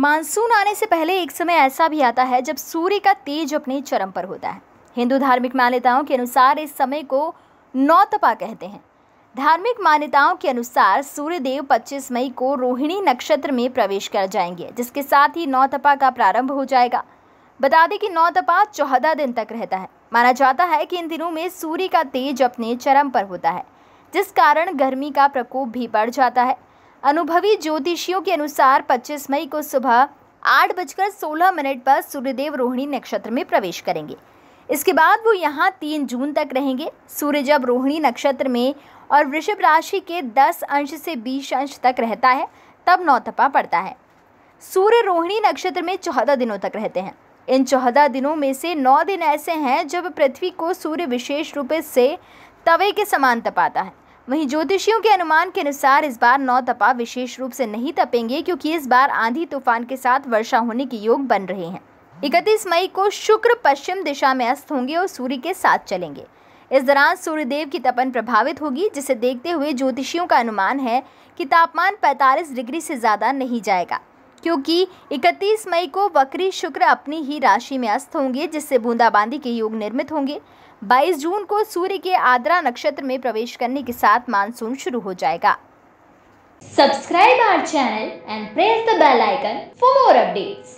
monsoon आने से पहले एक समय ऐसा भी आता है जब सूर्य का तेज अपने चरम पर होता है हिंदू धार्मिक मान्यताओं के अनुसार इस समय को नौतपा कहते हैं धार्मिक मान्यताओं के अनुसार सूर्यदेव 25 मई को रोहिणी नक्षत्र में प्रवेश कर जाएंगे जिसके साथ ही नौतपा का प्रारंभ हो जाएगा बता दें कि नौतपा चौदह दिन तक रहता है माना जाता है कि इन दिनों में सूर्य का तेज अपने चरम पर होता है जिस कारण गर्मी का प्रकोप भी बढ़ जाता है अनुभवी ज्योतिषियों के अनुसार 25 मई को सुबह आठ बजकर सोलह मिनट पर सूर्यदेव रोहिणी नक्षत्र में प्रवेश करेंगे इसके बाद वो यहाँ तीन जून तक रहेंगे सूर्य जब रोहिणी नक्षत्र में और वृषभ राशि के दस अंश से बीस अंश तक रहता है तब नौतपा पड़ता है सूर्य रोहिणी नक्षत्र में चौदह दिनों तक रहते हैं इन चौदह दिनों में से नौ दिन ऐसे हैं जब पृथ्वी को सूर्य विशेष रूप से तवे के समान तपाता है वहीं ज्योतिषियों के अनुमान के अनुसार इस बार नौ तपा विशेष रूप से नहीं तपेंगे क्योंकि इस बार आंधी तूफान के साथ वर्षा होने के योग बन रहे हैं इकतीस मई को शुक्र पश्चिम दिशा में अस्त होंगे और सूर्य के साथ चलेंगे इस दौरान सूर्यदेव की तपन प्रभावित होगी जिसे देखते हुए ज्योतिषियों का अनुमान है कि तापमान 45 डिग्री से ज़्यादा नहीं जाएगा क्योंकि 31 मई को वक्री शुक्र अपनी ही राशि में अस्त होंगे जिससे बूंदाबांदी के योग निर्मित होंगे 22 जून को सूर्य के आद्रा नक्षत्र में प्रवेश करने के साथ मानसून शुरू हो जाएगा subscribe our channel and press the bell icon for more updates